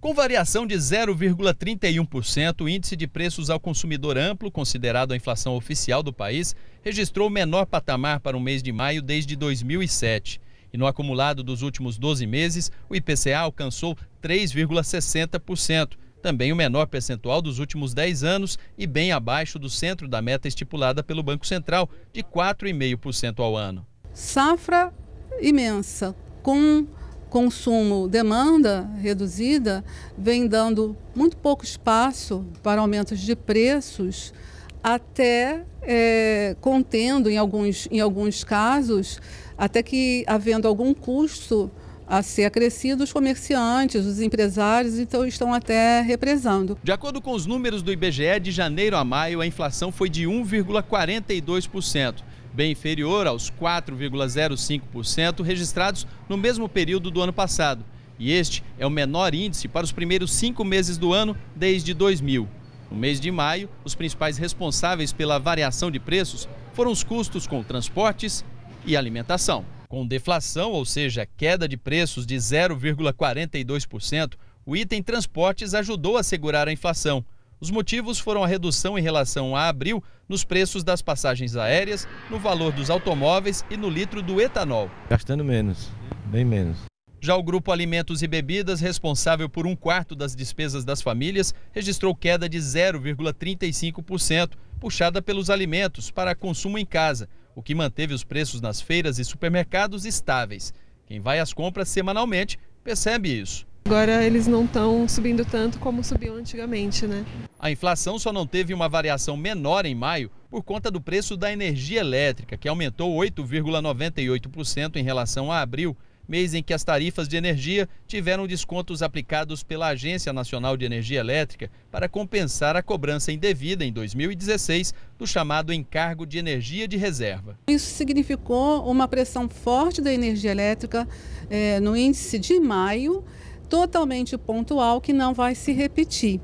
Com variação de 0,31%, o índice de preços ao consumidor amplo, considerado a inflação oficial do país, registrou o menor patamar para o mês de maio desde 2007. E no acumulado dos últimos 12 meses, o IPCA alcançou 3,60%, também o menor percentual dos últimos 10 anos e bem abaixo do centro da meta estipulada pelo Banco Central, de 4,5% ao ano. Safra imensa, com consumo, demanda reduzida, vem dando muito pouco espaço para aumentos de preços, até é, contendo, em alguns, em alguns casos, até que havendo algum custo a ser acrescido, os comerciantes, os empresários então, estão até represando. De acordo com os números do IBGE, de janeiro a maio, a inflação foi de 1,42% bem inferior aos 4,05% registrados no mesmo período do ano passado. E este é o menor índice para os primeiros cinco meses do ano desde 2000. No mês de maio, os principais responsáveis pela variação de preços foram os custos com transportes e alimentação. Com deflação, ou seja, queda de preços de 0,42%, o item transportes ajudou a segurar a inflação. Os motivos foram a redução em relação a abril nos preços das passagens aéreas, no valor dos automóveis e no litro do etanol. Gastando menos, bem menos. Já o grupo Alimentos e Bebidas, responsável por um quarto das despesas das famílias, registrou queda de 0,35%, puxada pelos alimentos para consumo em casa, o que manteve os preços nas feiras e supermercados estáveis. Quem vai às compras semanalmente percebe isso. Agora eles não estão subindo tanto como subiam antigamente, né? A inflação só não teve uma variação menor em maio por conta do preço da energia elétrica, que aumentou 8,98% em relação a abril, mês em que as tarifas de energia tiveram descontos aplicados pela Agência Nacional de Energia Elétrica para compensar a cobrança indevida em 2016 do chamado encargo de energia de reserva. Isso significou uma pressão forte da energia elétrica eh, no índice de maio totalmente pontual que não vai se repetir.